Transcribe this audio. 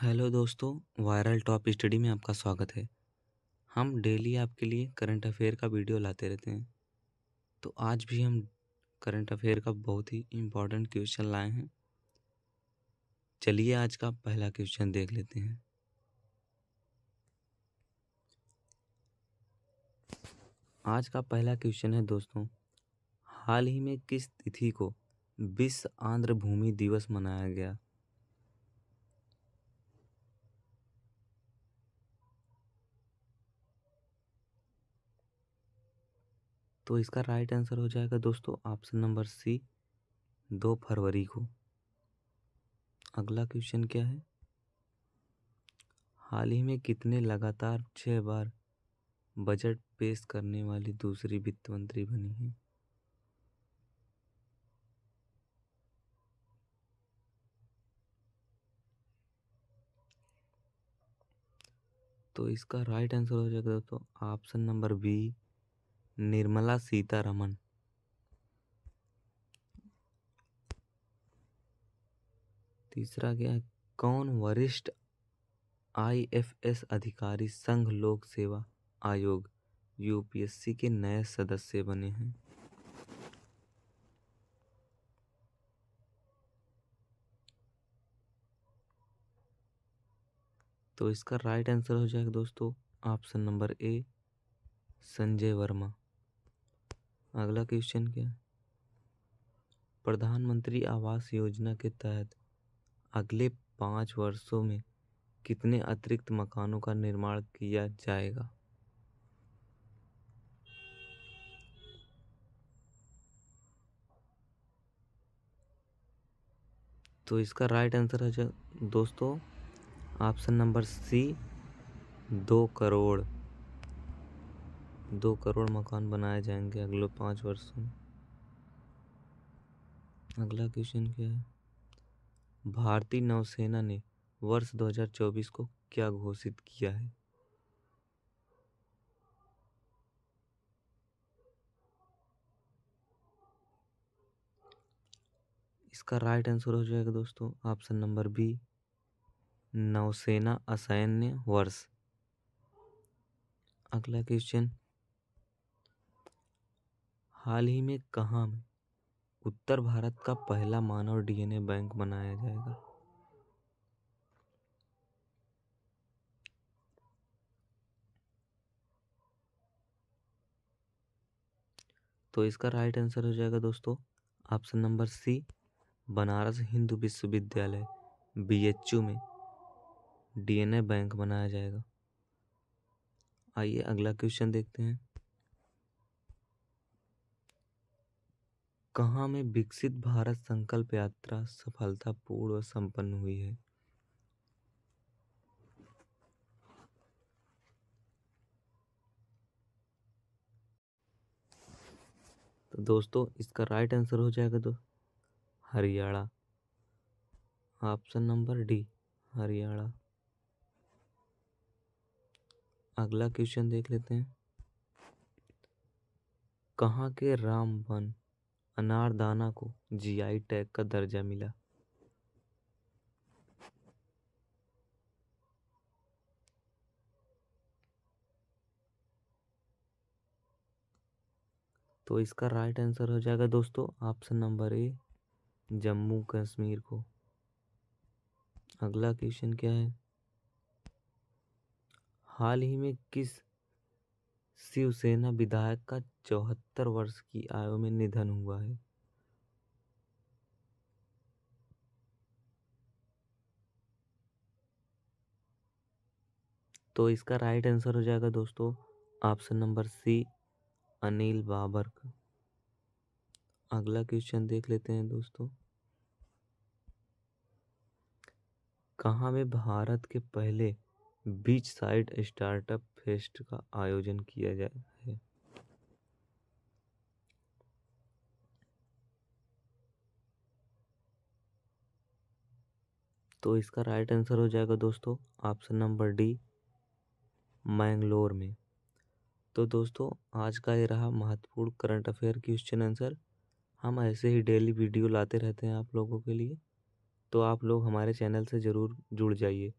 hello दोस्तों viral top study में आपका स्वागत है हम डेली आपके लिए करंट अफेयर का वीडियो लाते रहते हैं तो आज भी हम करंट अफेयर का बहुत ही इम्पोर्टेंट क्वेश्चन लाए हैं चलिए आज का पहला क्वेश्चन देख लेते हैं आज का पहला क्वेश्चन है दोस्तों हाल ही में किस तिथि को विश्व आंध्र भूमि दिवस मनाया गया तो इसका राइट आंसर हो जाएगा दोस्तों ऑप्शन नंबर सी दो फरवरी को अगला क्वेश्चन क्या है हाल ही में कितने लगातार छः बार बजट पेश करने वाली दूसरी वित्त मंत्री बनी है तो इसका राइट आंसर हो जाएगा दोस्तों option number B Nirmala Sitharaman तीसरा क्या है कौन वरिष्ठ आईएफएस अधिकारी संघ लोक सेवा आयोग यूपीएससी के नए सदस्य बने हैं तो इसका राइट आंसर हो जाएगा दोस्तों option number A Sanjay Verma अगला क्वेश्चन क्या प्रधानमंत्री आवास योजना के तहत अगले पाँच वर्षों में कितने अतिरिक्त मकानों का निर्माण किया जाएगा तो इसका राइट आंसर है दोस्तों ऑप्शन नंबर सी दो करोड़ दो करोड़ मकान बनाए जाएंगे अगले पाँच वर्षों में अगला क्वेश्चन क्या है भारतीय नौसेना ने वर्ष 2024 को क्या घोषित किया है इसका राइट आंसर हो जाएगा दोस्तों ऑप्शन नंबर बी नौसेना असैन्य वर्ष अगला क्वेश्चन हाल ही में कहाँ में उत्तर भारत का पहला मानव डीएनए बैंक बनाया जाएगा तो इसका राइट आंसर हो जाएगा दोस्तों option number C Banaras Hindu Vishwavidyalaya BHU में डीएनए बैंक बनाया जाएगा आइए अगला क्वेश्चन देखते हैं कहाँ में विकसित भारत संकल्प यात्रा सफलतापूर्व संपन्न हुई है तो दोस्तों इसका राइट आंसर हो जाएगा तो Haryana option number D Haryana अगला क्वेश्चन देख लेते हैं कहाँ के रामबन अनारदाना को जीआई टैग का दर्जा मिला तो इसका राइट आंसर हो जाएगा दोस्तों option number A Jammu Kashmir को अगला क्वेश्चन क्या है हाल ही में किस शिवसेना विधायक का चौहत्तर वर्ष की आयु में निधन हुआ है तो इसका राइट आंसर हो जाएगा दोस्तों option number C Anil Babar का अगला क्वेश्चन देख लेते हैं दोस्तों कहाँ में भारत के पहले बीच साइड स्टार्टअप फेस्ट का आयोजन किया जाए तो इसका राइट आंसर हो जाएगा दोस्तों ऑप्शन नंबर डी मैंगलोर में तो दोस्तों आज का ये रहा महत्वपूर्ण करंट अफेयर क्वेश्चन आंसर हम ऐसे ही डेली वीडियो लाते रहते हैं आप लोगों के लिए तो आप लोग हमारे चैनल से ज़रूर जुड़ जाइए